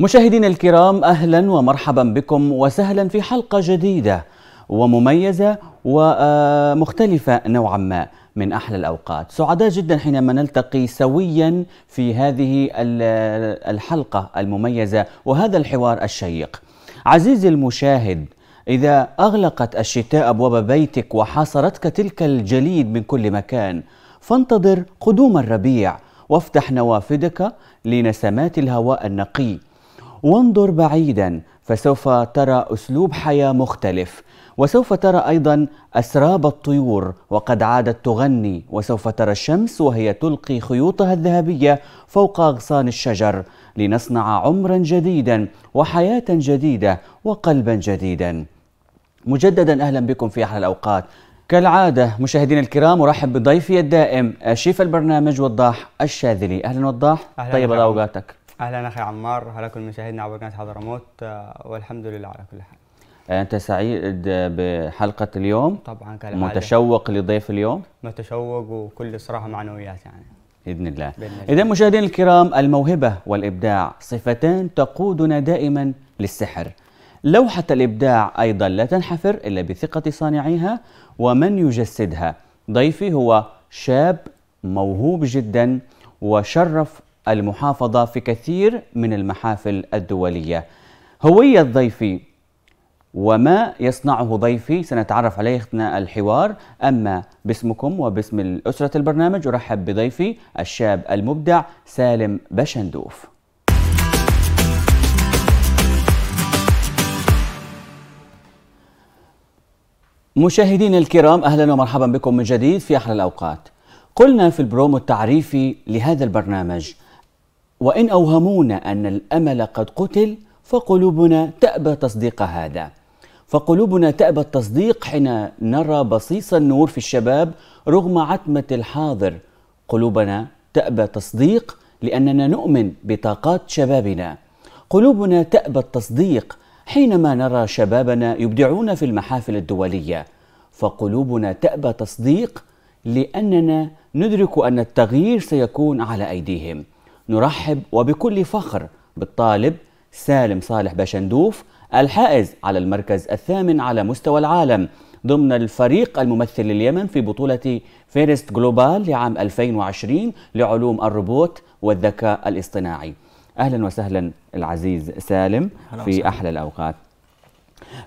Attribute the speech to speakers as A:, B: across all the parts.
A: مشاهدينا الكرام اهلا ومرحبا بكم وسهلا في حلقه جديده ومميزه ومختلفه نوعا ما من احلى الاوقات سعداء جدا حينما نلتقي سويا في هذه الحلقه المميزه وهذا الحوار الشيق عزيزي المشاهد اذا اغلقت الشتاء ابواب بيتك وحاصرتك تلك الجليد من كل مكان فانتظر قدوم الربيع وافتح نوافذك لنسمات الهواء النقي وانظر بعيدا فسوف ترى اسلوب حياه مختلف وسوف ترى ايضا اسراب الطيور وقد عادت تغني وسوف ترى الشمس وهي تلقي خيوطها الذهبيه فوق اغصان الشجر لنصنع عمرا جديدا وحياه جديده وقلبا جديدا مجددا اهلا بكم في احلى الاوقات كالعادة مشاهدينا الكرام أرحب بضيفي الدائم آه، شيف البرنامج وضاح الشاذلي أهلا وضاح أهلا طيب أوقاتك
B: اهلا اخي عمار هلا كل مشاهدينا عبر قناه حضرموت آه، والحمد لله على كل حال
A: انت سعيد بحلقه اليوم طبعا كالعاده متشوق لضيف اليوم
B: متشوق وكل صراحه معنويات يعني
A: باذن الله, الله. اذا مشاهدينا الكرام الموهبه والابداع صفتان تقودنا دائما للسحر لوحه الابداع ايضا لا تنحفر الا بثقه صانعيها ومن يجسدها ضيفي هو شاب موهوب جدا وشرف المحافظة في كثير من المحافل الدولية هوية ضيفي وما يصنعه ضيفي سنتعرف عليه أثناء الحوار أما باسمكم وباسم الأسرة البرنامج أرحب بضيفي الشاب المبدع سالم بشندوف مشاهدينا الكرام أهلا ومرحبا بكم من جديد في أحلى الأوقات قلنا في البرومو التعريفي لهذا البرنامج وإن أوهمونا أن الأمل قد قتل فقلوبنا تأبى تصديق هذا فقلوبنا تأبى التصديق حين نرى بصيص النور في الشباب رغم عتمة الحاضر قلوبنا تأبى تصديق لأننا نؤمن بطاقات شبابنا قلوبنا تأبى التصديق حينما نرى شبابنا يبدعون في المحافل الدولية فقلوبنا تأبى تصديق لأننا ندرك أن التغيير سيكون على أيديهم نرحب وبكل فخر بالطالب سالم صالح باشندوف الحائز على المركز الثامن على مستوى العالم ضمن الفريق الممثل لليمن في بطولة فيرست جلوبال لعام 2020 لعلوم الروبوت والذكاء الاصطناعي أهلا وسهلا العزيز سالم في أحلى الأوقات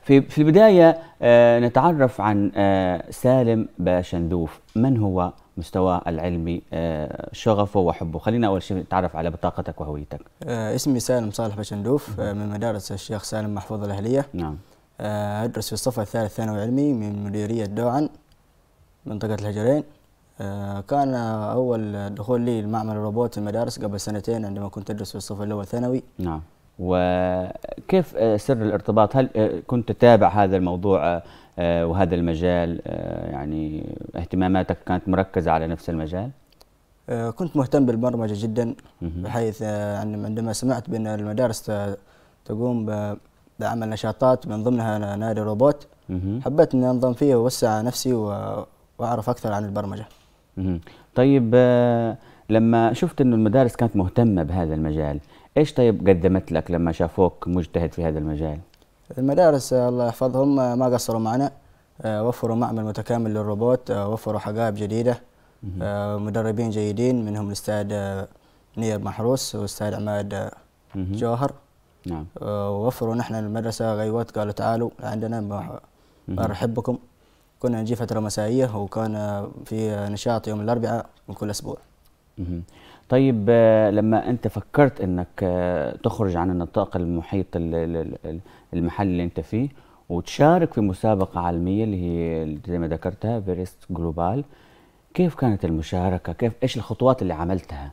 A: في في البداية آه، نتعرف عن آه، سالم باشندوف من هو مستواه العلمي آه، شغفه وحبه خلينا أول شيء نتعرف على بطاقتك وهويتك
C: آه، اسمي سالم صالح بشندوف آه، من مدارس الشيخ سالم محفوظ الأهلية نعم أدرس في الصف الثالث ثانوي علمي من مديرية دوعن منطقة الهجرين كان أول دخول لي المعمل في المدارس قبل سنتين عندما كنت أدرس في الصف الأول ثانوي
A: نعم وكيف سر الارتباط هل كنت تتابع هذا الموضوع آه، وهذا المجال آه، يعني اهتماماتك كانت مركزة على نفس المجال؟
C: آه، كنت مهتم بالبرمجة جدا بحيث عندما سمعت بأن المدارس تقوم بعمل نشاطات من ضمنها نادي روبوت حبيت أني أنضم فيه ووسع نفسي وأعرف أكثر عن البرمجة
A: طيب لما شفت أنه المدارس كانت مهتمة بهذا المجال إيش طيب قدمت لك لما شافوك مجتهد في هذا المجال؟
C: المدارس آه، الله يحفظهم آه، ما قصروا معنا آه، وفروا معمل متكامل للروبوت وفروا حقائب جديدة مدربين جيدين منهم الأستاذ نير محروس والأستاذ عماد جوهر نعم وفروا نحن المدرسة غيوات قالوا تعالوا عندنا أرحبكم كنا نجي فترة مسائية وكان في نشاط يوم الأربعاء من كل أسبوع
A: طيب لما انت فكرت انك تخرج عن النطاق المحيط المحل اللي انت فيه وتشارك في مسابقة عالمية اللي هي زي ما ذكرتها فيرست جلوبال كيف كانت المشاركة؟ كيف ايش الخطوات اللي عملتها؟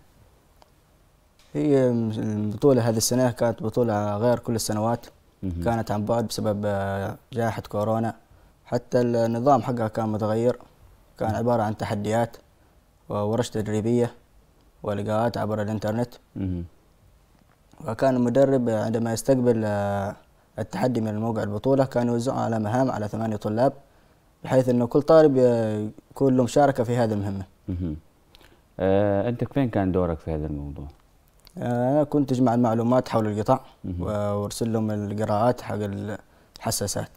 C: هي البطولة هذه السنة كانت بطولة غير كل السنوات كانت عن بعد بسبب جائحة كورونا حتى النظام حقها كان متغير كان عبارة عن تحديات وورش تدريبية ولقاءات عبر الإنترنت وكان المدرب عندما يستقبل التحدي من الموقع البطولة كانوا يوزعون على مهام على ثمانية طلاب بحيث أنه كل طالب يكون له مشاركة في هذه المهمة
A: آه، أنت فين كان دورك في هذا الموضوع؟
C: آه، أنا كنت أجمع المعلومات حول القطاع وأرسل لهم القراءات حق الحساسات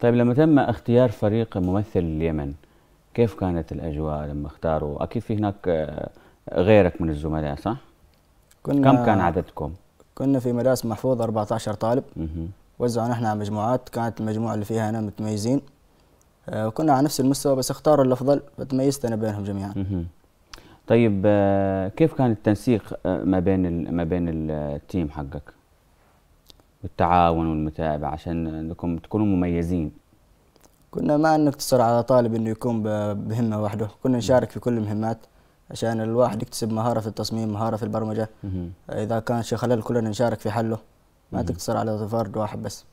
A: طيب لما تم اختيار فريق ممثل اليمن كيف كانت الأجواء لما اختاروا؟ أكيد في هناك آه، غيرك من الزملاء صح؟ كنا كم كان عددكم؟
C: كنا في مدارس محفوظ 14 طالب وزعوا نحن على مجموعات كانت المجموعه اللي فيها انا متميزين آه، وكنا على نفس المستوى بس اختاروا الافضل فتميزت انا بينهم جميعا
A: طيب آه، كيف كان التنسيق آه، ما بين ما بين التيم حقك والتعاون والمتابعه عشان انكم تكونوا مميزين
C: كنا ما نقتصر على طالب انه يكون بهمه وحده كنا نشارك في كل المهمات عشان الواحد يكتسب مهاره في التصميم مهاره في البرمجه اذا كان شيء خلل كلنا نشارك في حله ما تقتصر على فرد واحد بس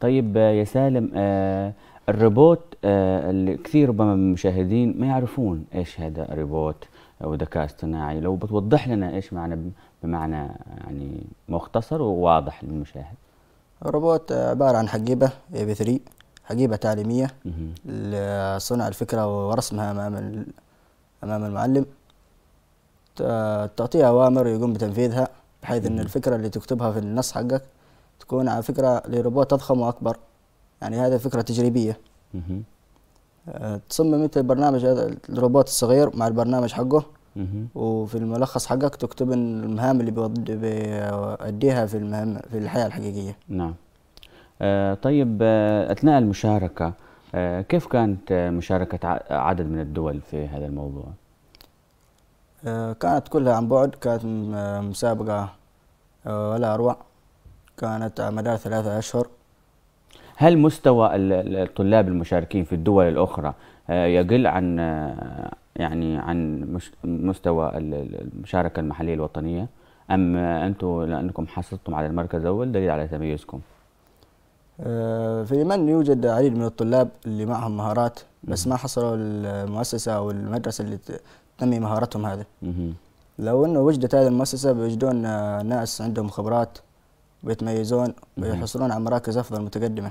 A: طيب آه، يا سالم آه، الروبوت آه، اللي كثير ربما من المشاهدين ما يعرفون ايش هذا الروبوت او ذكاء اصطناعي لو بتوضح لنا ايش معنى بمعنى يعني مختصر وواضح للمشاهد
C: الروبوت عباره عن حقيبه اي بي 3 حقيبه تعليميه لصنع الفكره ورسمها امام أمام المعلم تعطيه أوامر يقوم بتنفيذها بحيث أن الفكرة اللي تكتبها في النص حقك تكون على فكرة لروبوت أضخم وأكبر يعني هذه فكرة تجريبية آه، تصمم أنت البرنامج هذا الروبوت الصغير مع البرنامج حقه وفي الملخص حقك تكتب المهام اللي بيؤديها في المهام في الحياة الحقيقية
A: نعم آه طيب آه أثناء المشاركة آه، كيف كانت مشاركة عدد من الدول في هذا الموضوع؟
C: آه، كانت كلها عن بعد كانت آه، مسابقة ولا أروع كانت مدار ثلاثة أشهر
A: هل مستوى الطلاب المشاركين في الدول الأخرى يقل عن يعني عن مستوى المشاركة المحلية الوطنية أم أنتم لأنكم حصلتم على المركز الأول دليل على تميزكم؟
C: آه، في اليمن يوجد عديد من الطلاب اللي معهم مهارات بس ما حصلوا المؤسسة أو المدرسة اللي تنمي مهاراتهم هذه لو أنه وجدت هذه المؤسسة بيجدون آه، ناس عندهم خبرات بيتميزون ويحصلون على مراكز أفضل متقدمة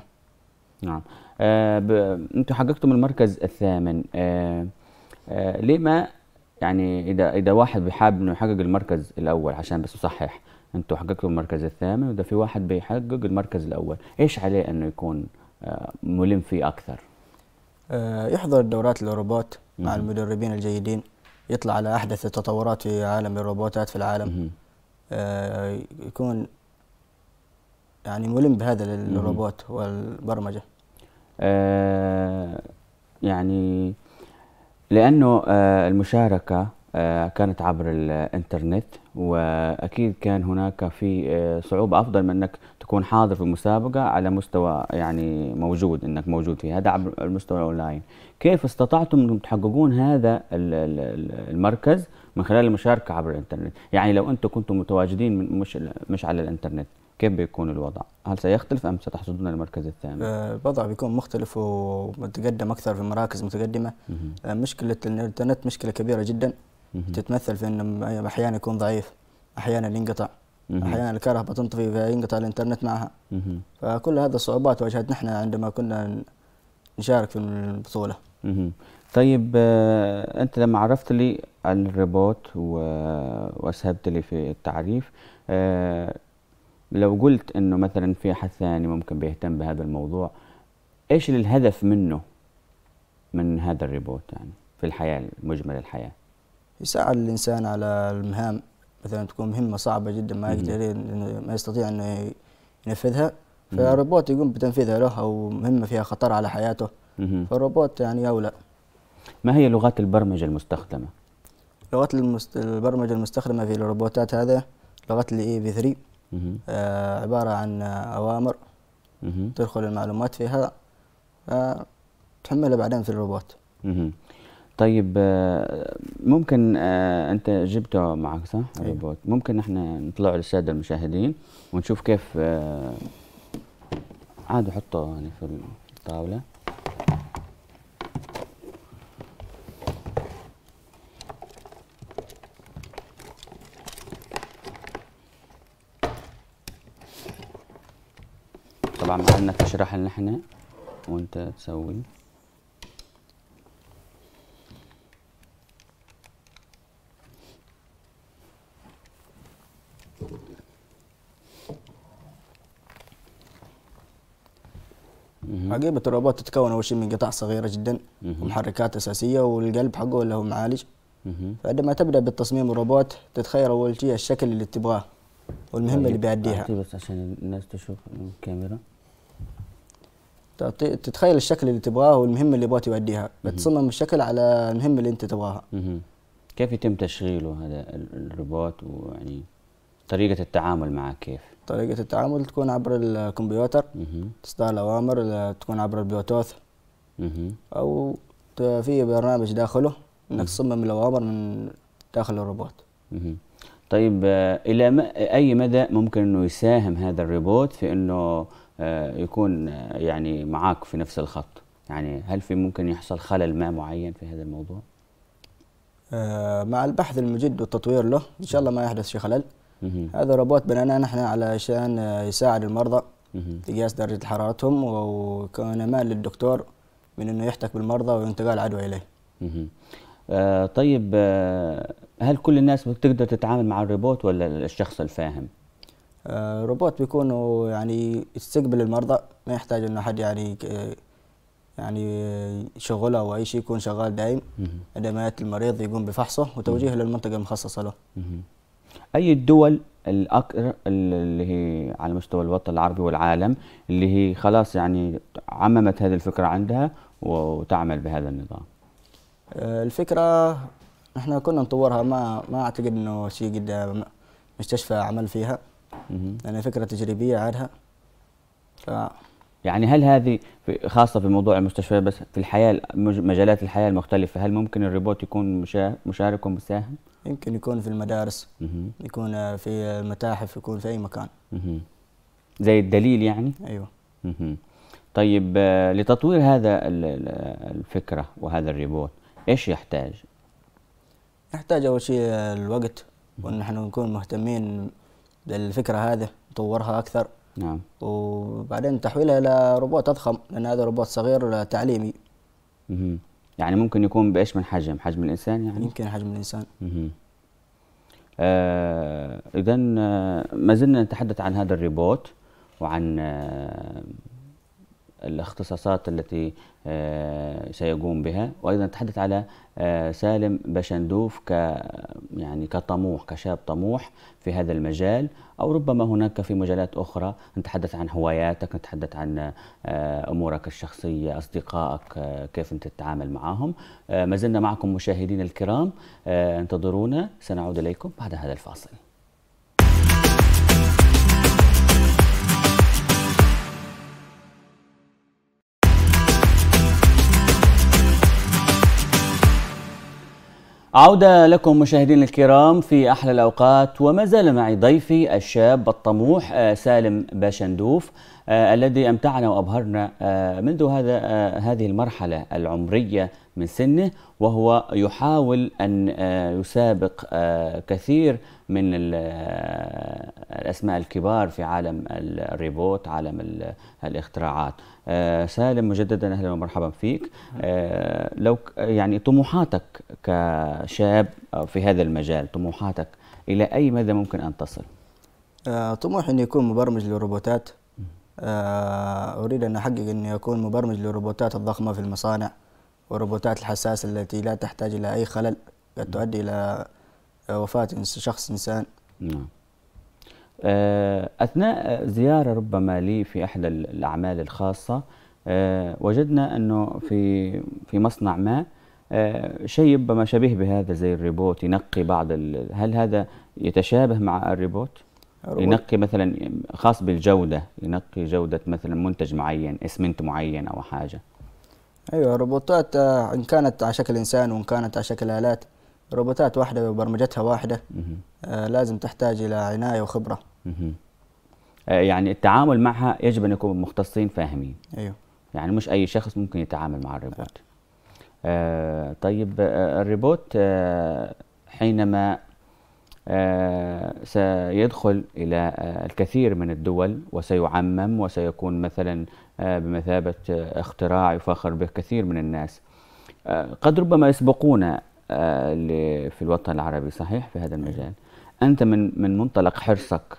A: نعم آه ب... أنتم حققتم المركز الثامن آه آه ليه ما يعني اذا اذا واحد بيحب انه يحقق المركز الاول عشان بس يصحح انتوا حققتوا المركز الثامن وده في واحد بيحقق المركز الاول ايش عليه انه يكون آه، ملم فيه اكثر
C: آه، يحضر الدورات الروبوت مع المدربين الجيدين يطلع على احدث التطورات في عالم الروبوتات في العالم آه، يكون يعني ملم بهذا الروبوت والبرمجه
A: يعني لانه المشاركه كانت عبر الانترنت واكيد كان هناك في آه، صعوبه افضل من انك تكون حاضر في المسابقه على مستوى يعني موجود انك موجود فيه هذا عبر المستوى الاونلاين كيف استطعتم انكم تحققون هذا المركز من خلال المشاركه عبر الانترنت يعني لو انتم كنتم متواجدين من مش مش على الانترنت كيف بيكون الوضع؟ هل سيختلف ام ستحصدون المركز الثامن؟ آه،
C: الوضع بيكون مختلف ومتقدم اكثر في مراكز متقدمه آه، مشكله الانترنت مشكله كبيره جدا تتمثل في انه احيانا يكون ضعيف احيانا ينقطع احيانا الكره بتنطفي فينقطع الانترنت معها فكل هذه الصعوبات واجهتنا احنا عندما كنا نشارك في البطوله
A: طيب آه، انت لما عرفت لي الرباط واسهبت لي في التعريف آه، لو قلت انه مثلا في احد ثاني ممكن بيهتم بهذا الموضوع ايش الهدف منه من هذا الريبوت يعني في الحياه مجمل الحياه
C: يساعد الإنسان على المهام مثلا تكون مهمة صعبة جدا ما يقدر ما يستطيع أنه ينفذها فالروبوت يقوم بتنفيذها له أو مهمة فيها خطر على حياته
A: فالروبوت يعني أولى ما هي لغات البرمجة المستخدمة؟
C: لغات المست... البرمجة المستخدمة في الروبوتات هذا لغة الاي في 3 آه عبارة عن أوامر تدخل المعلومات فيها آه تحملها بعدين في الروبوت
A: طيب آه، ممكن آه، انت جبته معك صح إيه. الروبوت ممكن احنا نطلعه للساده المشاهدين ونشوف كيف آه، عادي حطه هنا يعني في الطاوله طبعا معنا تشرح لنا احنا وانت تسوي
C: حقيبة الروبوت تتكون أول شيء من قطع صغيرة جدا ومحركات أساسية والقلب حقه اللي هو معالج فعندما تبدأ بالتصميم الروبوت تتخيل أول شيء الشكل اللي تبغاه والمهمة اللي بيأديها
A: بس عشان الناس تشوف الكاميرا
C: تتخيل الشكل اللي تبغاه والمهمة اللي يبغى يوديها بتصمم الشكل على المهمة اللي أنت تبغاها
A: كيف يتم تشغيله هذا الروبوت ويعني طريقة التعامل معه كيف؟
C: طريقة التعامل تكون عبر الكمبيوتر تصدر الأوامر آه، تكون عبر البلوتوث أو في برنامج داخله إنك تصمم الأوامر من داخل الروبوت
A: طيب آه، إلى أي مدى ممكن إنه يساهم هذا الروبوت في إنه آه، يكون يعني معاك في نفس الخط يعني هل في ممكن يحصل خلل ما معين في هذا الموضوع؟
C: مع البحث المجد والتطوير له إن شاء الله ما يحدث شيء خلل هذا روبوت بنانا نحن علشان يساعد المرضى في قياس درجه حرارتهم وكان مال للدكتور من انه يحتك بالمرضى وينتقال عدوى اليه.
A: آه طيب آه هل كل الناس بتقدر تتعامل مع الروبوت ولا الشخص الفاهم؟
C: آه روبوت بيكون يعني يستقبل المرضى ما يحتاج انه حد يعني يعني شغله او اي شيء يكون شغال دايم عندما ياتي المريض يقوم بفحصه وتوجيهه للمنطقه المخصصه له.
A: اي الدول الاكثر اللي هي على مستوى الوطن العربي والعالم اللي هي خلاص يعني عممت هذه الفكره عندها وتعمل بهذا النظام
C: آه، الفكره احنا كنا نطورها ما ما اعتقد انه شيء قد مستشفى عمل فيها لان فكره تجريبيه عادها ف...
A: يعني هل هذه خاصه في موضوع المستشفيات بس في الحياه مجالات الحياه المختلفه هل ممكن الريبوت يكون مشارك ومساهم؟
C: يمكن يكون في المدارس يكون آه، في المتاحف يكون في اي مكان
A: زي الدليل يعني ايوه طيب آه، لتطوير هذا الفكره وهذا الريبوت ايش يحتاج
C: يحتاج اول شيء آه، الوقت وان نحن نكون مهتمين بالفكره هذه نطورها اكثر نعم وبعدين تحويلها الى روبوت اضخم لان هذا روبوت صغير تعليمي
A: يعني ممكن يكون بايش من حجم حجم الانسان يعني يمكن حجم الانسان اها اذا آه، ما زلنا نتحدث عن هذا الريبوت وعن آه، الاختصاصات التي آه، سيقوم بها وايضا نتحدث على آه، سالم بشندوف ك يعني كطموح كشاب طموح في هذا المجال او ربما هناك في مجالات اخرى نتحدث عن هواياتك نتحدث عن آه، امورك الشخصيه اصدقائك كيف انت تتعامل معهم ما زلنا معكم مشاهدينا الكرام انتظرونا سنعود اليكم بعد هذا الفاصل عودة لكم مشاهدين الكرام في أحلى الأوقات وما زال معي ضيفي الشاب الطموح آه، سالم باشندوف آه، الذي أمتعنا وأبهرنا آه، منذ هذا هذه المرحلة العمرية من سنه وهو يحاول أن يسابق كثير من الأسماء الكبار في عالم الريبوت عالم الاختراعات آه، سالم مجددا اهلا ومرحبا فيك آه، لو يعني طموحاتك كشاب في هذا المجال طموحاتك الى اي مدى ممكن ان تصل؟
C: طموح آه، طموحي اني اكون مبرمج للروبوتات اريد ان احقق اني اكون مبرمج للروبوتات الضخمه في المصانع والروبوتات الحساسه التي لا تحتاج الى اي خلل قد تؤدي الى وفاه شخص انسان
A: نعم آه، أثناء زيارة ربما لي في أحد الأعمال الخاصة آه، وجدنا أنه في في مصنع ما آه، شيء ربما شبيه بهذا زي الريبوت ينقي بعض هل هذا يتشابه مع الريبوت؟ الروبوت. ينقي مثلا خاص بالجوده ينقي جوده مثلا منتج معين اسمنت معين او حاجه
C: ايوه الروبوتات ان كانت على شكل انسان وان كانت على شكل الات روبوتات واحده وبرمجتها واحده آه لازم تحتاج الى عنايه وخبره
A: آه، يعني التعامل معها يجب ان يكون مختصين فاهمين ايوه يعني مش اي شخص ممكن يتعامل مع الريبوت آه طيب آه الريبوت آه حينما آه، سيدخل إلى آه، الكثير من الدول وسيعمم وسيكون مثلا بمثابة اختراع يفاخر به كثير من الناس قد ربما يسبقونا في الوطن العربي صحيح في هذا المجال أيوه. أنت من من منطلق حرصك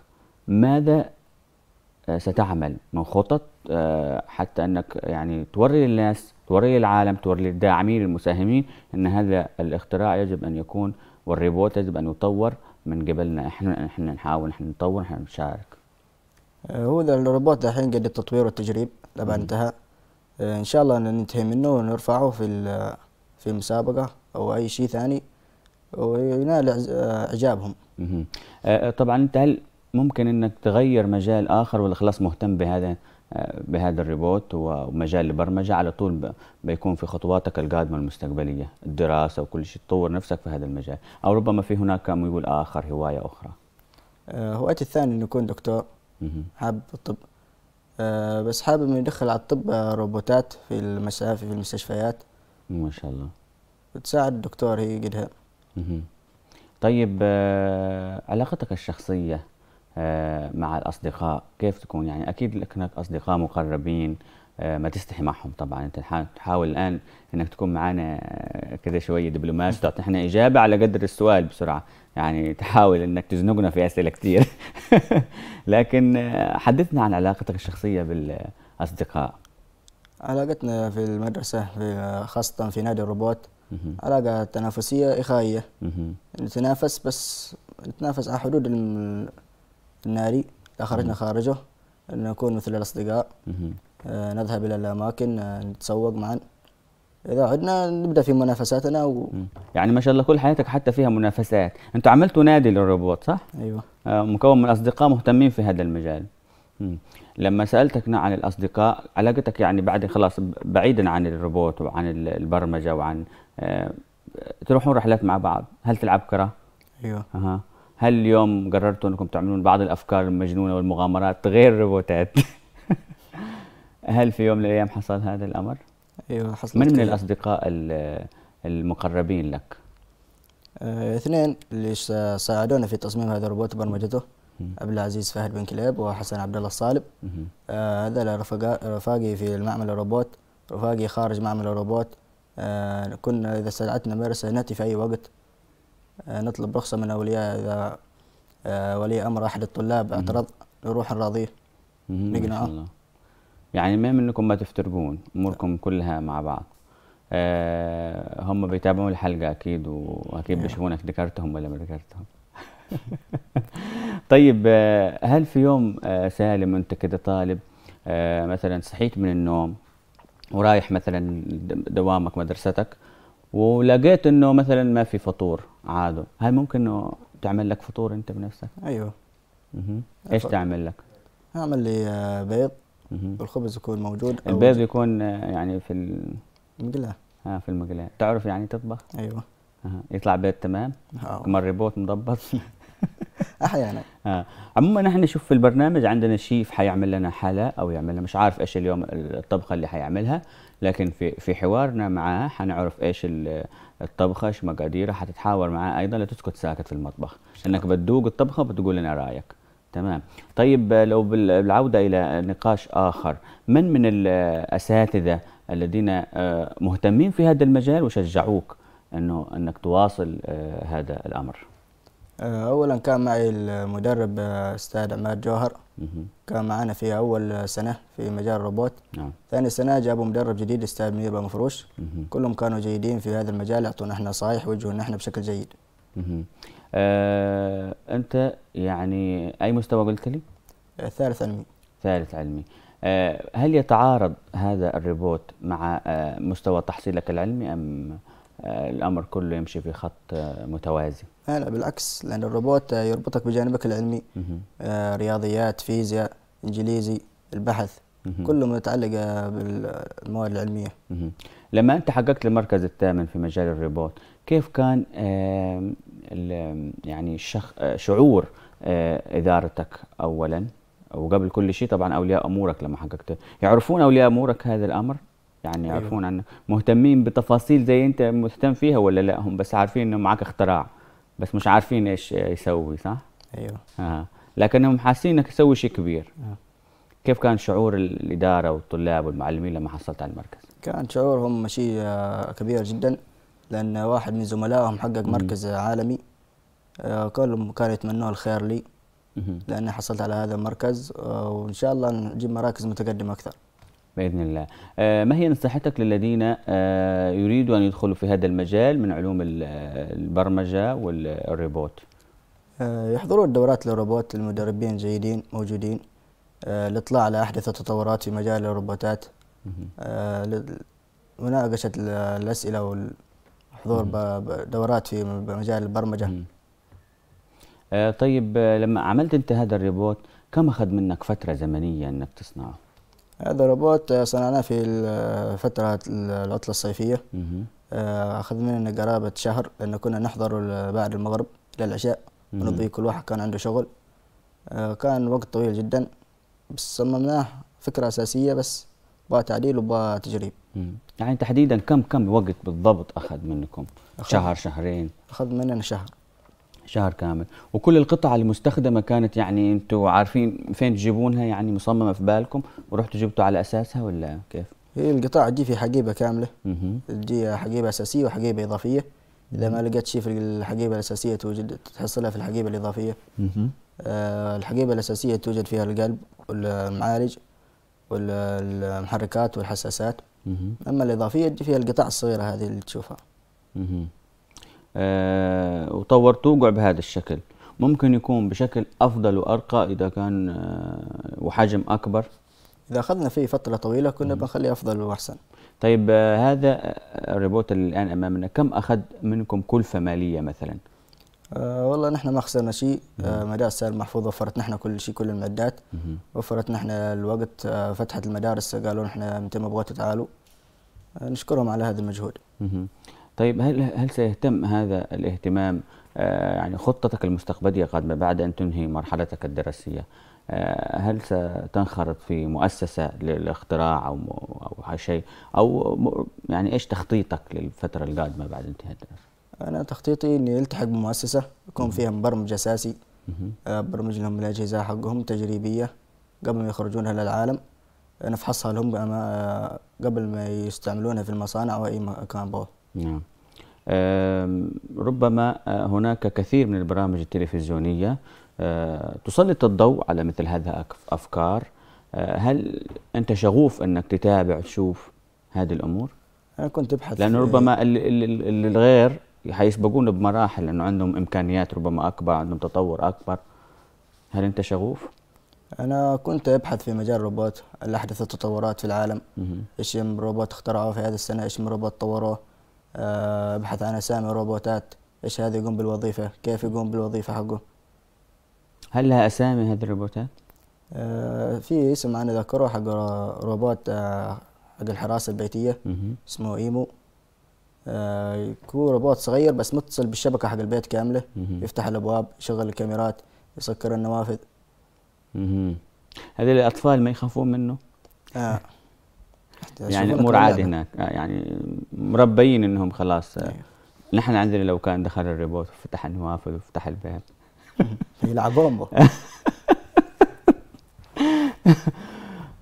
A: ماذا آه، ستعمل من خطط آه، حتى انك يعني توري للناس توري للعالم توري للداعمين المساهمين ان هذا الاختراع يجب ان يكون والريبوت يجب ان يطور من قبلنا احنا احنا نحاول احنا نطور احنا نشارك
C: آه، هو الروبوت الحين قد التطوير والتجريب طبعا انتهى ان شاء الله ننتهي منه ونرفعه في في مسابقه او اي شيء ثاني وينال اعجابهم
A: طبعا انت هل ممكن انك تغير مجال اخر ولا خلاص مهتم بهذا آه، بهذا الريبوت ومجال البرمجه على طول بيكون في خطواتك القادمه المستقبليه الدراسه وكل شيء تطور نفسك في هذا المجال او ربما في هناك ميول اخر هوايه اخرى
C: آه، هوايتي الثانيه اني اكون دكتور حابب الطب آه، بس حابب اني ادخل على الطب روبوتات في المسافه في المستشفيات ما شاء الله بتساعد الدكتور هي قدها
A: طيب علاقتك الشخصيه آه، مع الأصدقاء كيف تكون يعني أكيد لك هناك أصدقاء مقربين آه، ما تستحي معهم طبعا أنت تحاول الآن أنك تكون معنا آه، كذا شوية دبلوماسي تعطينا إجابة على قدر السؤال بسرعة يعني تحاول أنك تزنقنا في أسئلة كثير لكن حدثنا عن علاقتك الشخصية بالأصدقاء
C: علاقتنا في المدرسة في خاصة في نادي الروبوت علاقة تنافسية إخائية نتنافس بس نتنافس على حدود النادي النار لخرجنا خارجه نكون مثل الأصدقاء آه نذهب إلى الأماكن آه نتسوق معا إذا عدنا نبدأ في منافساتنا و...
A: يعني ما شاء الله كل حياتك حتى فيها منافسات أنتوا عملتوا نادي للروبوت صح؟ أيوة آه مكون من أصدقاء مهتمين في هذا المجال مم. لما سألتك نعم عن الأصدقاء علاقتك يعني بعد خلاص بعيدا عن الروبوت وعن البرمجة وعن آه، تروحون رحلات مع بعض هل تلعب كرة؟ أيوة أه. هل اليوم قررتوا انكم تعملون بعض الافكار المجنونه والمغامرات غير روبوتات هل في يوم من الايام حصل هذا الامر ايوه حصل من من الاصدقاء المقربين لك
C: آه، اثنين اللي ساعدونا في تصميم هذا الروبوت وبرمجته عبد العزيز فهد بن كليب وحسن عبد الله الصالب آه هذا رفاقي في المعمل الروبوت رفاقي خارج معمل الروبوت آه كنا اذا استدعتنا مرسى ناتي في اي وقت آه، نطلب رخصة من أولياء إذا آه، ولي أمر أحد الطلاب اعترض نروح نراضيه
A: نقنعه يعني المهم انكم ما تفترقون اموركم كلها مع بعض أه هم بيتابعون الحلقه اكيد واكيد إيه. بيشوفونك ذكرتهم ولا ما ذكرتهم طيب آه، هل في يوم سالم انت كده طالب مثلا صحيت من النوم ورايح مثلا دوامك مدرستك ولقيت انه مثلا ما في فطور عاده هل ممكن انه تعمل لك فطور انت بنفسك ايوه ايش أفضل. تعمل لك
C: اعمل لي آه، بيض والخبز يكون موجود البيض
A: يكون آه، يعني في المقلاه اه في المقلاه تعرف يعني تطبخ ايوه آه. يطلع بيض تمام آه. مربوط مضبط
C: احيانا
A: آه. عموما احنا شوف في البرنامج عندنا شيف حيعمل لنا حلا او يعمل لنا مش عارف ايش اليوم الطبخه اللي حيعملها لكن في في حوارنا معاه حنعرف ايش الطبخه ايش مقاديرها حتتحاور معاه ايضا لا تسكت ساكت في المطبخ انك بتذوق الطبخه بتقول لنا رايك تمام طيب لو بالعوده الى نقاش اخر من من الاساتذه الذين آه، مهتمين في هذا المجال وشجعوك انه انك تواصل آه، هذا الامر
C: آه، اولا كان معي المدرب آه، استاذ عماد جوهر كان معنا في اول سنه في مجال الروبوت نعم. ثاني سنه جابوا مدرب جديد استاذ منير مفروش كلهم كانوا جيدين في هذا المجال اعطونا احنا صايح وجهنا احنا بشكل جيد
A: آه، انت يعني اي مستوى قلت لي
C: آه، ثالث علمي
A: ثالث علمي آه، هل يتعارض هذا الريبوت مع مستوى تحصيلك العلمي ام الامر كله يمشي في خط متوازي
C: لا بالعكس لأن الروبوت يربطك بجانبك العلمي آه رياضيات فيزياء إنجليزي البحث كله متعلق آه، بالمواد العلمية
A: لما أنت حققت المركز الثامن في مجال الروبوت كيف كان يعني شخ... آه، شعور آه، إدارتك أولا وقبل كل شيء طبعا أولياء أمورك لما حققت يعرفون أولياء أمورك هذا الأمر يعني يعرفون أيوه. عنك مهتمين بتفاصيل زي أنت مهتم فيها ولا لا هم بس عارفين أنه معك اختراع بس مش عارفين ايش يسوي صح؟ ايوه آه. لكنهم حاسين انك تسوي شيء كبير آه. كيف كان شعور الاداره والطلاب والمعلمين لما حصلت على المركز؟
C: كان شعورهم شيء آه، كبير جدا لان واحد من زملائهم حقق مركز مم. عالمي كلهم آه، كانوا يتمنوا الخير لي لاني حصلت على هذا المركز آه، وان شاء الله نجيب مراكز متقدمه اكثر
A: باذن الله. آه، ما هي نصيحتك للذين آه، يريدوا ان يدخلوا في هذا المجال من علوم البرمجه والروبوت؟
C: آه، يحضروا الدورات للروبوت المدربين جيدين موجودين الاطلاع على احدث التطورات في مجال الروبوتات مناقشه الاسئله والحضور دورات في مجال البرمجه.
A: طيب لما عملت انت هذا الروبوت كم اخذ منك فتره زمنيه انك تصنعه؟
C: هذا روبوت صنعناه في فترة العطلة الصيفية آه، أخذ مننا قرابة شهر لأن كنا نحضر بعد المغرب إلى العشاء كل واحد كان عنده شغل آه، كان وقت طويل جدا بس صممناه فكرة أساسية بس بقى تعديل وبقى تجريب
A: يعني تحديدا كم كم وقت بالضبط أخذ منكم؟ أخذ شهر شهرين؟ أخذ مننا شهر شهر كامل وكل القطع المستخدمه كانت يعني انتم عارفين فين تجيبونها يعني مصممه في بالكم ورحتوا جبتوا على اساسها ولا كيف
C: هي إيه، القطع تجي في حقيبه كامله تجي حقيبه اساسيه وحقيبه اضافيه اذا ما لقيت شيء في الحقيبه الاساسيه توجد تحصلها في الحقيبه الاضافيه آه الحقيبه الاساسيه توجد فيها القلب والمعالج والمحركات والحساسات اما الاضافيه تجي فيها القطع الصغيره هذه اللي تشوفها
A: آه، وطورتوه قع بهذا الشكل ممكن يكون بشكل افضل وارقى اذا كان آه، وحجم اكبر
C: اذا اخذنا فيه فتره طويله كنا بنخليه افضل واحسن
A: طيب آه، هذا الريبوت اللي الان امامنا كم اخذ منكم كلفه ماليه مثلا
C: أه والله نحن ما خسرنا شيء أه مدارس المحفوظ وفرت نحن كل شيء كل المعدات وفرت نحن الوقت أه فتحت المدارس قالوا نحن متى ما بغيتوا تعالوا أه نشكرهم على هذا المجهود
A: طيب هل هل سيهتم هذا الاهتمام آه، يعني خطتك المستقبليه قادمه بعد ان تنهي مرحلتك الدراسيه آه، هل ستنخرط في مؤسسه للاختراع او او شيء او يعني ايش تخطيطك للفتره القادمه بعد انتهاء الدراسه؟
C: انا تخطيطي اني التحق بمؤسسه يكون فيها مبرمج اساسي آه، برمج لهم الاجهزه حقهم تجريبيه قبل ما يخرجونها للعالم نفحصها لهم قبل ما يستعملونها في المصانع او اي مكان بوه.
A: نعم ربما آه، هناك كثير من البرامج التلفزيونية آه، تسلط الضوء على مثل هذه أفكار آه، هل أنت شغوف أنك تتابع تشوف هذه الأمور؟
C: أنا كنت أبحث لأنه ربما
A: الغير حيسبقون بمراحل لأنه عندهم إمكانيات ربما أكبر عندهم تطور أكبر هل أنت شغوف؟
C: أنا كنت أبحث في مجال الروبوت الأحدث التطورات في العالم إيش من روبوت اخترعوه في هذه السنة إيش من روبوت طوروه آه، ابحث عن اسامي روبوتات ايش هذا يقوم بالوظيفه كيف يقوم بالوظيفه حقه
A: هل لها اسامي هذه الروبوتات
C: آه في اسم انا ذكره حق روبوت آه حق الحراسه البيتيه اسمه ايمو آه يكون روبوت صغير بس متصل بالشبكه حق البيت كامله يفتح الابواب يشغل الكاميرات يسكر
A: النوافذ هذه هذول الاطفال ما يخافون منه آه. يعني امور عادي هناك آه، يعني مربيين انهم خلاص آه، إيه. نحن عندنا لو كان دخل الريبوت وفتح النوافذ وفتح الباب
C: يلعبون به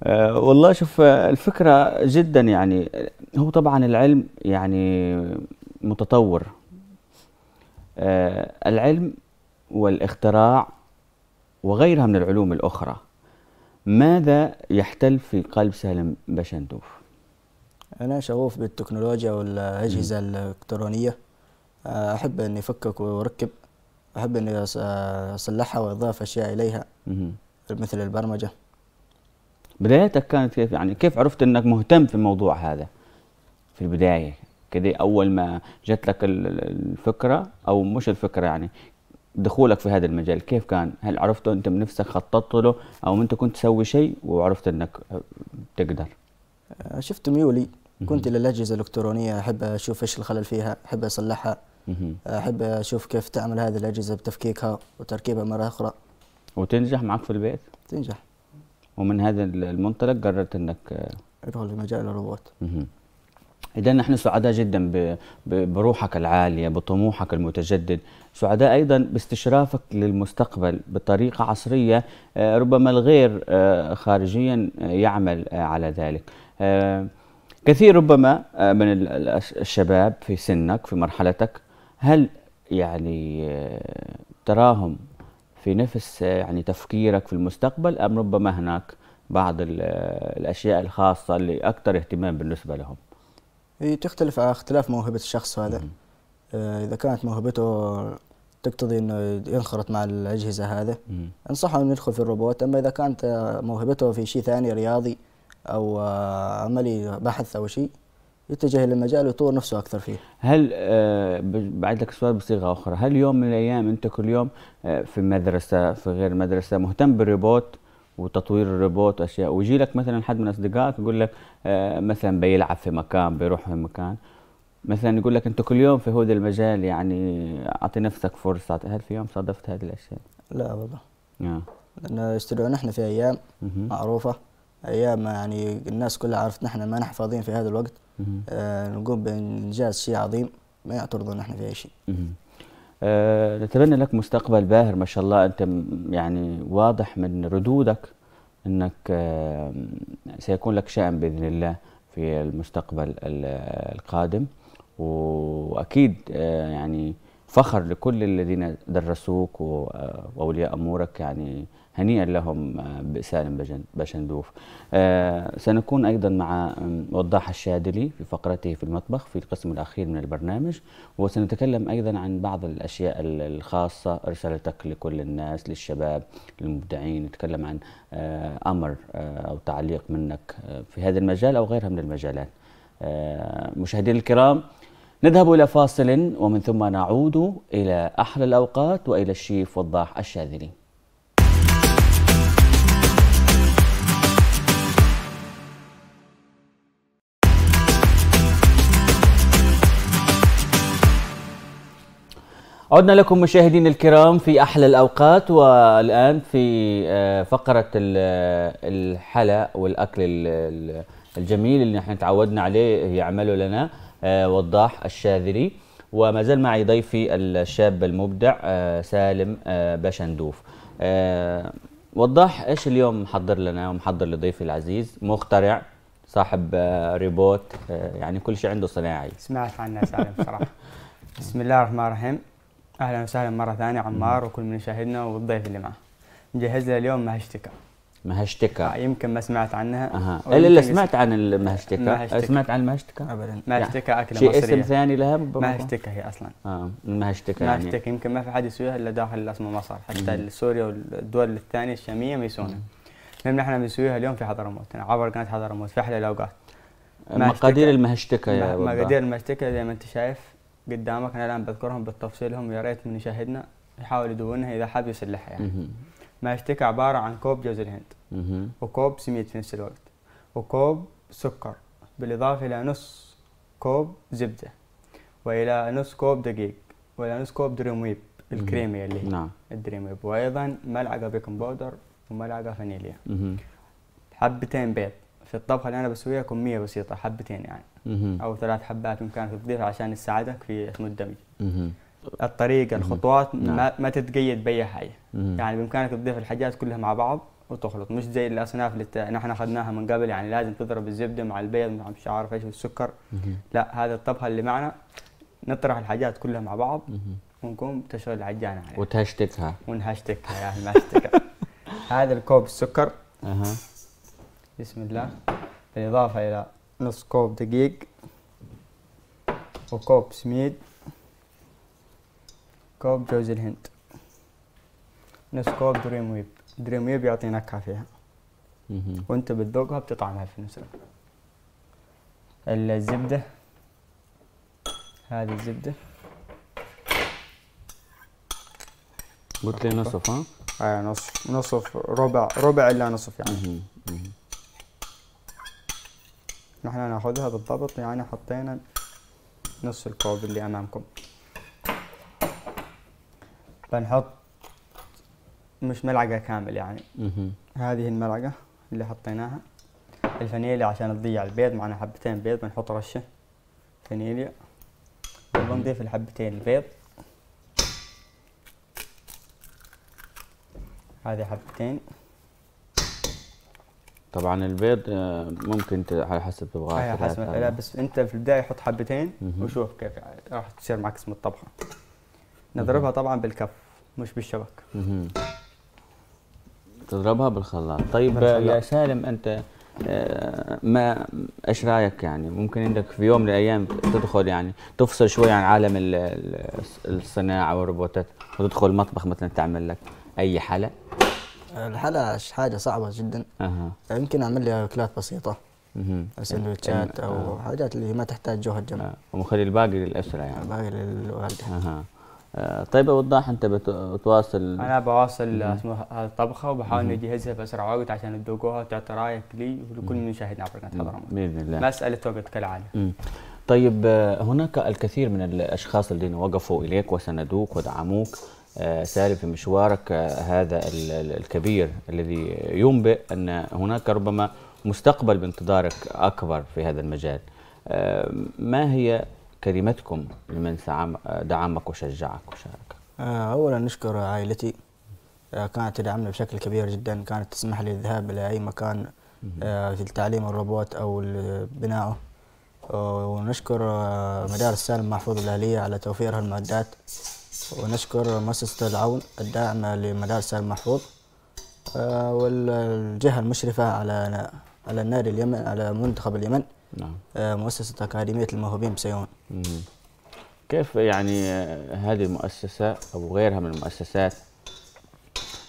A: آه، والله شوف الفكرة جدا يعني هو طبعا العلم يعني متطور العلم والاختراع وغيرها من العلوم الأخرى ماذا يحتل في قلب سالم بشندوف؟
C: أنا شغوف بالتكنولوجيا والأجهزة الإلكترونية آه، أحب أني أفكك وأركب أحب أني أصلحها وأضاف أشياء إليها مثل البرمجة
A: بدايتك كانت كيف يعني كيف عرفت أنك مهتم في الموضوع هذا في البداية كده أول ما جت لك الفكرة أو مش الفكرة يعني دخولك في هذا المجال كيف كان؟ هل عرفته انت بنفسك خططت له او انت كنت تسوي شيء وعرفت انك تقدر؟
C: آه، شفت ميولي كنت الى الاجهزه الالكترونيه احب اشوف ايش الخلل فيها، احب اصلحها، آه، احب اشوف كيف تعمل هذه الاجهزه بتفكيكها وتركيبها مره اخرى.
A: وتنجح معك في البيت؟ تنجح. ومن هذا المنطلق قررت انك آه،
C: ادخل في مجال الروبوت.
A: اذا نحن سعداء جدا بروحك العاليه، بطموحك المتجدد، سعداء أيضا باستشرافك للمستقبل بطريقة عصرية آه، ربما الغير آه، خارجيا آه، يعمل على ذلك كثير ربما من الشباب في سنك في مرحلتك هل يعني تراهم في نفس يعني تفكيرك في المستقبل أم ربما هناك بعض الأشياء الخاصة اللي أكثر اهتمام بالنسبة لهم
C: هي إيه، تختلف على اختلاف موهبة الشخص هذا آه، اذا كانت موهبته تقتضي انه ينخرط مع الاجهزه هذا انصحه انه يدخل في الروبوت اما اذا كانت موهبته في شيء ثاني رياضي او آه، عملي بحث او شيء يتجه الى المجال ويطور نفسه اكثر فيه.
A: هل آه، بعد لك السؤال بصيغه اخرى، هل يوم من الايام انت كل يوم في مدرسه في غير مدرسه مهتم بالروبوت وتطوير الروبوت واشياء ويجي لك مثلا حد من اصدقائك يقول لك مثلا بيلعب في مكان بيروح في مكان مثلا يقول لك انت كل يوم في هذا المجال يعني اعطي نفسك فرصه هل في يوم صادفت هذه الاشياء؟ لا والله آه.
C: لانه يستدعون احنا في ايام مه. معروفه ايام يعني الناس كلها عرفت نحن ما نحفظين في هذا الوقت آه نقوم بانجاز شيء عظيم ما يعترضون نحن في اي شيء.
A: آه نتمنى لك مستقبل باهر ما شاء الله انت يعني واضح من ردودك انك آه سيكون لك شأن باذن الله في المستقبل القادم. واكيد آه، يعني فخر لكل الذين درسوك آه، واولياء امورك يعني هنيئا لهم آه، بسالم بشندوف سنكون ايضا مع وضاح الشادلي في فقرته في المطبخ في القسم الاخير من البرنامج وسنتكلم ايضا عن بعض الاشياء الخاصه رسالتك لكل الناس للشباب للمبدعين نتكلم عن امر او تعليق منك في هذا المجال او غيرها من المجالات مشاهدينا الكرام نذهب إلى فاصل ومن ثم نعود إلى أحلى الأوقات وإلى الشيف وضاح الشاذلي عدنا لكم مشاهدينا الكرام في احلى الاوقات والان في آه، فقره آه، الحلا والاكل الجميل اللي نحن تعودنا عليه يعمله لنا آه، وضاح الشاذري وما زال معي ضيفي الشاب المبدع آه، سالم آه، باشندوف وضاح ايش اليوم محضر لنا ومحضر لضيفي العزيز مخترع صاحب ريبوت يعني كل شيء عنده صناعي
B: سمعت عنه سالم بصراحه بسم الله الرحمن الرحيم اهلا وسهلا مره ثانيه عمار وكل من يشاهدنا والضيف اللي معه مجهز لنا اليوم مهشتكه
A: مهشتكا
B: آه، يمكن ما سمعت عنها اها الا اللي سمعت عن المهشتكا سمعت عن المهشتكا ابدا مهشتكا يعني اكله مصريه اسم ثاني لها مهشتكا هي
A: اصلا اه المهشتكا يعني مهشتكا
B: يمكن ما في حد يسويها الا داخل اسمه مصر حتى سوريا والدول الثانيه الشاميه ما يسوونها لان احنا بنسويها اليوم في حضرموت يعني عبر قناه حضرموت في احلى الاوقات مقادير المهشتكا يا مقادير المهشتكا زي ما انت شايف قدامك انا الان بذكرهم بالتفصيل هم يا ريت من يشاهدنا يحاول يدونها اذا حاب يسلحها يعني يفتك عباره عن كوب جوز الهند وكوب سميد في نفس الوقت وكوب سكر بالاضافه الى نص كوب زبده والى نص كوب دقيق والى نص كوب دريم ويب الكريمي اللي هي نعم. الدريم ويب وايضا ملعقه بيكنج باودر وملعقه فانيليا حبتين بيض في الطبخه اللي انا بسويها كميه بسيطه حبتين يعني او ثلاث حبات ممكن تضيفها عشان تساعدك في اسمه الدمج الطريقه الخطوات نعم. ما, ما تتقيد باي حاجه يعني بامكانك تضيف الحاجات كلها مع بعض وتخلط مش زي الاصناف اللي نحن اخذناها من قبل يعني لازم تضرب الزبده مع البيض مع مش عارف ايش والسكر لا هذا الطبخه اللي معنا نطرح الحاجات كلها مع بعض ونقوم تشغل العجانه عليها وتهشتكها ونهشتكها يا اخي هذا الكوب السكر اها بسم الله بالاضافه الى نص كوب دقيق وكوب سميد كوب جوز الهند نص كوب دريم ويب دريم ويب يعطي نكهة فيها وانت بتذوقها بتطعمها في نفس الوقت الزبدة هذه الزبدة
A: قلت لي نصف ها؟
B: اي آه، نصف نصف ربع ربع الا نصف يعني نحن ناخذها بالضبط يعني حطينا نص الكوب اللي امامكم بنحط مش ملعقه كامل يعني هذه الملعقه اللي حطيناها الفانيليا عشان تضيع البيض معنا حبتين بيض بنحط رشه فانيليا وبنضيف الحبتين البيض هذه حبتين
A: طبعا البيض آه، ممكن على حسب تبغاه على حسب لا
B: بس انت في البدايه حط حبتين وشوف كيف راح تصير معك اسم الطبخه نضربها طبعا بالكف مش بالشبك
A: تضربها بالخلاط طيب بالخلاط. آه، يا سالم انت آه، ما ايش رايك يعني ممكن انك في يوم من الايام تدخل يعني تفصل شوي عن عالم الصناعه والروبوتات وتدخل مطبخ مثلا تعمل لك اي حلا
C: الحلا حاجه صعبه جدا أه. يمكن اعمل لي اكلات بسيطه
A: سندوتشات
C: او أه. حاجات اللي ما تحتاج جهد جمع أه.
A: ومخلي الباقي للاسره يعني الباقي للوالده أه. آه، طيب اوضح انت بتواصل انا بواصل اسمه
B: الطبخه وبحاول اني اجهزها باسرع وقت عشان تذوقوها وتعطي رايك لي ولكل من يشاهدنا على قناه حضرموت باذن الله مساله وقت كالعاده
A: طيب آه، هناك الكثير من الاشخاص الذين وقفوا اليك وسندوك ودعموك آه، سالم في مشوارك هذا الكبير الذي ينبئ ان هناك ربما مستقبل بانتظارك اكبر في هذا المجال ما هي كلمتكم لمن دعمك وشجعك وشاركك؟
C: آه، أولا نشكر عائلتي آه، كانت تدعمنا بشكل كبير جدا كانت تسمح لي الذهاب إلى أي مكان آه، في التعليم الروبوت أو بنائه ونشكر مدارس سالم محفوظ الأهلية على توفير هالمعدات ونشكر مؤسسة العون الداعمة لمدارس سالم محفوظ والجهة المشرفة على على النادي اليمن على منتخب اليمن نعم آه، مؤسسة أكاديمية الموهوبين بسيون
A: كيف يعني آه، هذه المؤسسة أو غيرها من المؤسسات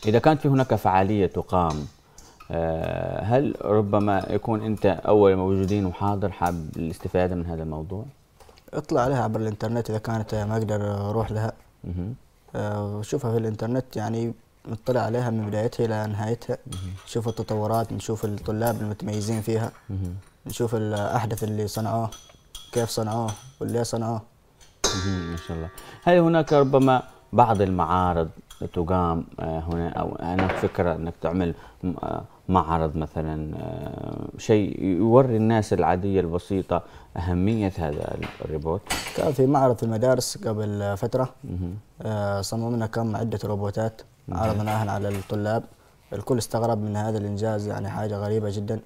A: إذا كانت في هناك فعالية تقام آه، هل ربما يكون أنت أول موجودين وحاضر حاب الاستفادة من هذا الموضوع؟
C: اطلع لها عبر الإنترنت إذا كانت ما أقدر أروح لها وشوفها في الإنترنت يعني نطلع عليها من بدايتها إلى نهايتها نشوف التطورات نشوف الطلاب المتميزين فيها نشوف الاحدث اللي صنعوه كيف صنعوه وليه صنعوه
A: ما شاء الله هل هناك ربما بعض المعارض تقام آه، هنا او هناك فكره انك تعمل آه، معرض مثلا آه، شيء يوري الناس العاديه البسيطه اهميه هذا الروبوت
C: كان في معرض في المدارس قبل فتره صممنا كم عده روبوتات عرضناها على الطلاب الكل استغرب من هذا الانجاز يعني حاجه غريبه جدا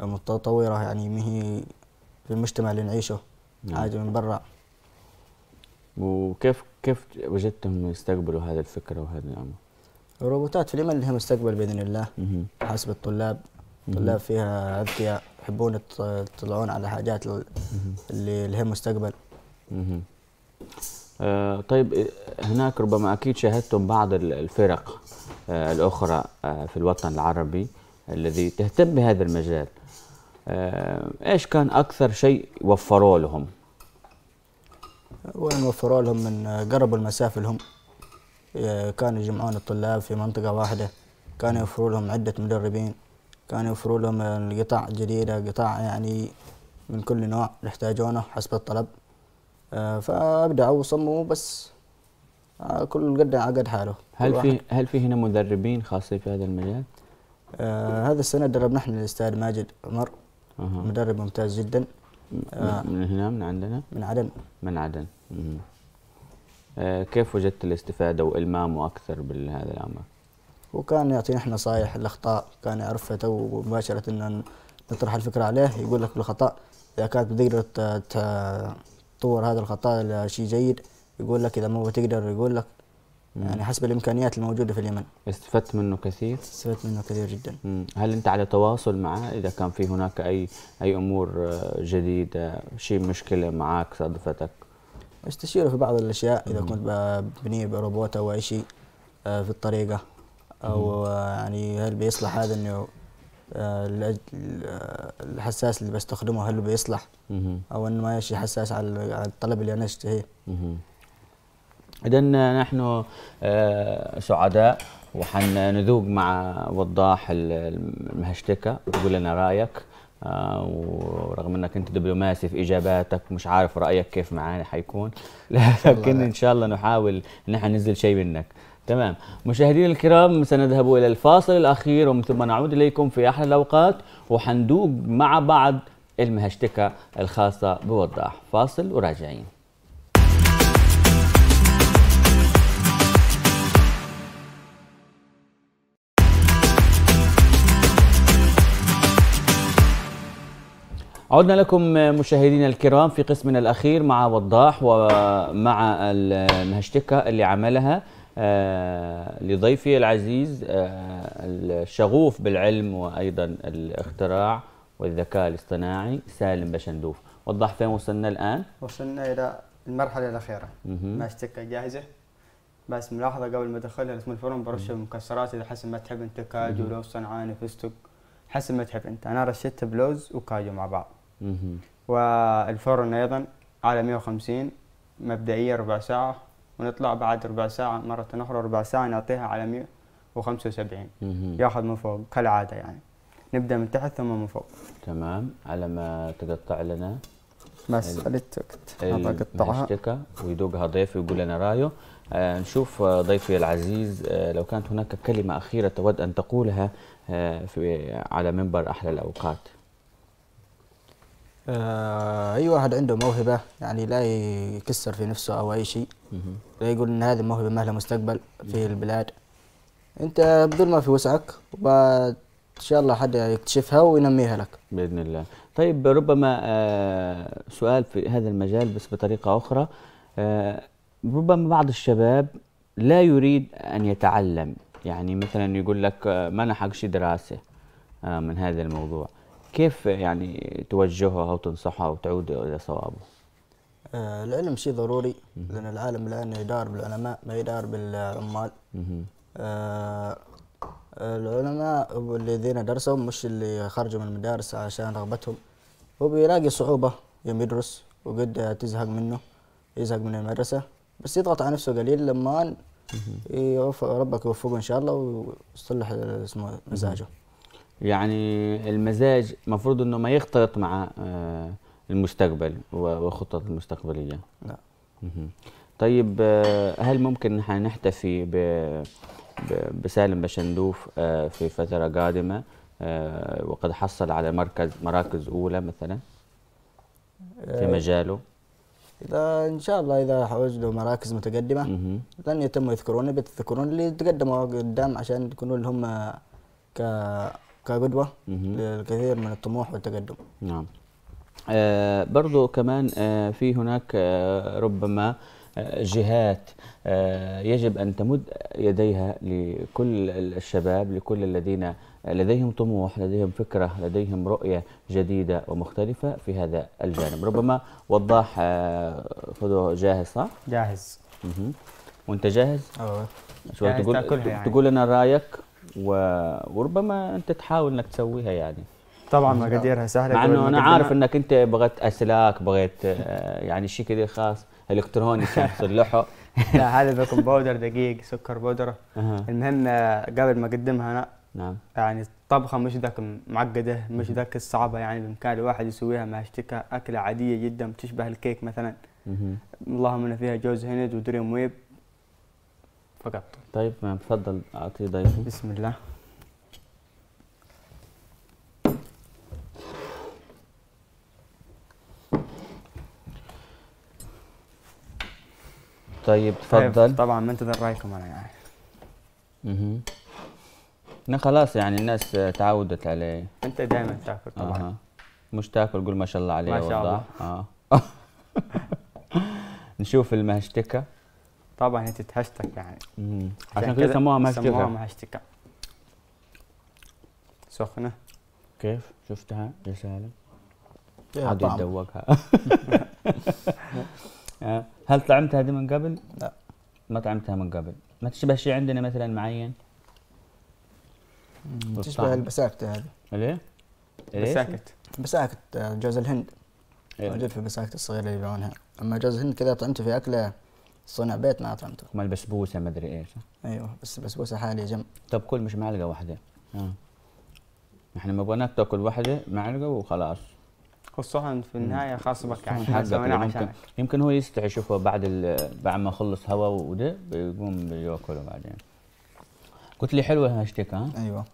C: متطوره يعني ما هي في المجتمع اللي نعيشه نعم. حاجه من برا
A: وكيف كيف وجدتهم يستقبلوا هذه الفكره وهذا الامر؟
C: الروبوتات في اليمن لها مستقبل باذن الله حسب الطلاب الطلاب فيها اذكياء يحبون يطلعون على حاجات اللي لها مستقبل.
A: آه طيب هناك ربما اكيد شاهدتم بعض الفرق آه، الأخرى آه، في الوطن العربي الذي تهتم بهذا المجال آه، إيش كان أكثر شيء وفروا لهم؟
C: وين وفروا لهم من قربوا المسافة لهم كانوا يجمعون الطلاب في منطقة واحدة كانوا يوفروا لهم عدة مدربين كانوا يوفروا لهم قطع جديدة قطاع يعني من كل نوع يحتاجونه حسب الطلب فأبدعوا وصموا بس كل قد عقد حاله هل في
A: هل في هنا مدربين
C: خاصين في هذا المجال؟ آه هذا السنه دربنا احنا الاستاذ ماجد عمر أه. مدرب ممتاز جدا آه
A: من هنا من عندنا؟ من عدن من عدن آه كيف وجدت الاستفاده والمامه اكثر بهذا الامر؟
C: وكان يعطينا احنا نصائح الاخطاء كان يعرفها تو مباشره ان نطرح الفكره عليه يقول لك بالخطا اذا كانت بتقدر تطور هذا الخطا لشيء جيد يقول لك اذا ما هو تقدر يقول لك يعني حسب الامكانيات الموجوده في اليمن
A: استفدت منه كثير استفدت منه كثير جدا مم. هل انت على تواصل معه اذا كان في هناك اي اي امور آه، جديده شيء مشكله معك صادفتك
C: استشيره في بعض الاشياء اذا مم. كنت ببني بروبوت او اي شيء آه، في الطريقه او مم. آه، يعني هل بيصلح هذا انه الحساس اللي بستخدمه هل بيصلح او انه ما شيء حساس على الطلب اللي انا اشتهيه
A: اذا نحن آه، سعداء وحنذوق مع وضاح المهشتكه وتقول لنا رايك آه، ورغم انك انت دبلوماسي في اجاباتك مش عارف رايك كيف معانا حيكون لكن ان شاء الله نحاول ان احنا ننزل شيء منك تمام مشاهدينا الكرام سنذهب الى الفاصل الاخير ومن ثم نعود اليكم في احلى الاوقات وحندوق مع بعض المهشتكه الخاصه بوضاح فاصل وراجعين عدنا لكم مشاهدينا الكرام في قسمنا الاخير مع وضاح ومع المهشتكة اللي عملها آه، لضيفي العزيز آه، الشغوف بالعلم وايضا الاختراع والذكاء الاصطناعي سالم بشندوف وضح فين وصلنا الان
B: وصلنا الى المرحله الاخيره مهشتكة جاهزه بس ملاحظه قبل ما ادخلها اسم الفرن برش المكسرات اذا حسب ما تحب انت كاجو لو صنعاني فستق حسب ما تحب انت انا رشيت بلوز وكاجو مع بعض والفرن ايضا على 150 مبدئيا ربع ساعه ونطلع بعد ربع ساعه مره اخرى ربع ساعه نعطيها على 175 ياخذ من فوق كالعاده يعني نبدا من تحت ثم من فوق
A: تمام على ما تقطع لنا بس التوقت هذا ويدوقها ضيفي ويقول لنا رايه آه نشوف آه، ضيفي العزيز آه لو كانت هناك كلمه اخيره تود ان تقولها آه، في على منبر احلى الاوقات
C: آه اي واحد عنده موهبه يعني لا يكسر في نفسه او اي شيء لا يقول ان هذه الموهبه ما لها مستقبل في البلاد انت بذل ما في وسعك وان شاء الله حد يكتشفها وينميها لك
A: باذن الله طيب ربما آه سؤال في هذا المجال بس بطريقه اخرى آه ربما بعض الشباب لا يريد ان يتعلم يعني مثلا يقول لك آه، ما شي دراسه آه، من هذا الموضوع كيف يعني توجهه او تنصحه او تعود الى صوابه؟
C: آه، العلم شيء ضروري لان العالم الان يدار بالعلماء ما يدار بالعمال. العلماء الذين درسوا مش اللي خرجوا من المدارس عشان رغبتهم هو بيلاقي صعوبة يوم يدرس وقد تزهق منه يزهق من المدرسة بس يضغط على نفسه قليل لما إيه، ربك يوفقه ان شاء الله ويصلح اسمه مزاجه
A: يعني المزاج المفروض انه ما يختلط مع آه، المستقبل وخطط المستقبليه لا نعم. طيب آه، هل ممكن نحن نحتفي بسالم بشندوف آه، في فترة قادمة وقد حصل على مركز مراكز أولى مثلا في مجاله
C: اذا ان شاء الله اذا حوز مراكز متقدمه لن يتم يذكرون بتذكرون اللي تقدموا قدام عشان يكونوا اللي هم آه، ك كقدوه للكثير من الطموح والتقدم
A: نعم آه برضو كمان آه في هناك آه ربما آه، جهات آه، يجب أن تمد يديها لكل الشباب لكل الذين لديهم طموح لديهم فكرة لديهم رؤية جديدة ومختلفة في هذا الجانب ربما وضاح فدو آه، جاهز صح؟ جاهز مه. وانت جاهز؟ اه شو تقول يعني. تقول لنا رايك و... وربما انت تحاول انك تسويها يعني طبعا مقاديرها سهله مع انه انا عارف انك انت بغيت اسلاك بغيت آه، يعني شيء كذا خاص الكتروني عشان تصلحه
B: لا هذا بيكنج بودر دقيق سكر بودره المهم قبل ما اقدمها انا نعم يعني الطبخه مش ذاك معقده مش ذاك الصعبه يعني بامكان الواحد يسويها ما اشتكى اكله عاديه جدا تشبه الكيك مثلا اللهم ان فيها جوز
A: هند ودريم ويب فقط طيب تفضل اعطي ضيفي بسم الله طيب إيه، تفضل
B: طبعا ما انتظر رايكم انا يعني
A: اها لا خلاص يعني الناس تعودت عليه انت دائما تاكل طبعا آه. مش تاكل قول ما شاء الله عليه ما شاء الله آه. نشوف المهشتكة
B: طبعا هي تتهشتك يعني مم. عشان كذا سموها مهشتكة سموها مهشتكة
A: سخنة كيف شفتها يا سالم عادي يدوقها آه. هل طعمتها هذه من قبل؟ لا ما طعمتها من قبل ما تشبه شيء عندنا مثلا معين تشبه البساكتة هذه ليه؟ بساكت
C: بساكت آه، جوز الهند إيه؟ موجود في البساكت الصغيرة اللي يبيعونها أما جوز الهند كذا طعمته في أكلة صنع بيت ما طعمته
A: ما البسبوسة ما أدري إيش
C: أيوه بس البسبوسة حالي جم
A: طب كل مش معلقة واحدة احنا آه. ما بغيناك تاكل واحدة معلقة وخلاص
B: خصوصا في النهايه خاصه بك يعني حتى يمكن,
A: يمكن هو يستحي يشوفه بعد بعد ما خلص هواء وده بيقوم بياكله بعدين قلت لي حلوه هاشتيك ها ايوه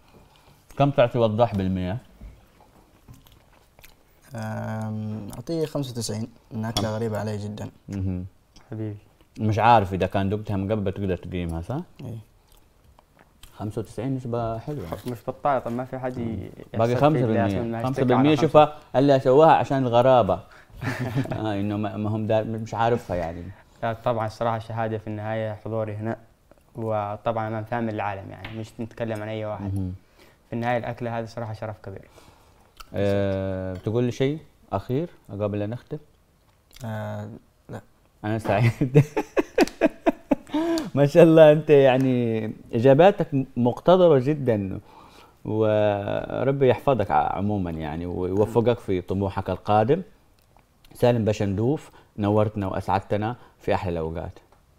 A: كم تعطي وضاح بالمية؟
C: اعطيه 95 انها اكله غريبه علي جدا
A: اها حبيبي مش عارف اذا كان دقتها قبل تقدر تقيمها صح؟ ايه 95 نسبة
B: حلوة مش بطالة طب ما في حد باقي 5% 5% شوفها
A: اللي سواها عشان الغرابة آه انه ما هم مش عارفها يعني طبعا
B: الصراحة الشهادة في النهاية حضوري هنا وطبعا امام فهم العالم يعني مش نتكلم عن اي واحد في النهاية الأكلة هذه صراحة شرف كبير
A: أه بتقول لي شيء أخير قبل أن نختم؟
B: آه لا
A: أنا سعيد ما شاء الله انت يعني اجاباتك مقتدره جدا وربي يحفظك عموما يعني ويوفقك في طموحك القادم سالم بشندوف نورتنا واسعدتنا في احلى الاوقات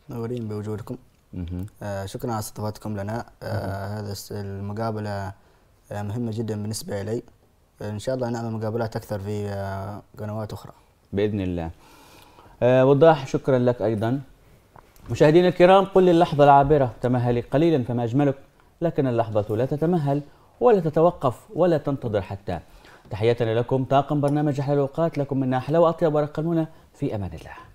C: منورين بوجودكم آه شكرا على استضافتكم لنا آه هذا المقابله آه، مهمه جدا بالنسبه الي ان شاء الله نعمل مقابلات اكثر في
A: آه، قنوات اخرى باذن الله آه وضاح شكرا لك ايضا مشاهدينا الكرام قل للحظة العابرة تمهلي قليلا فما أجملك لكن اللحظة لا تتمهل ولا تتوقف ولا تنتظر حتى تحياتنا لكم طاقم برنامج أحلى الأوقات لكم منا أحلى وأطيب ورقمونا في أمان الله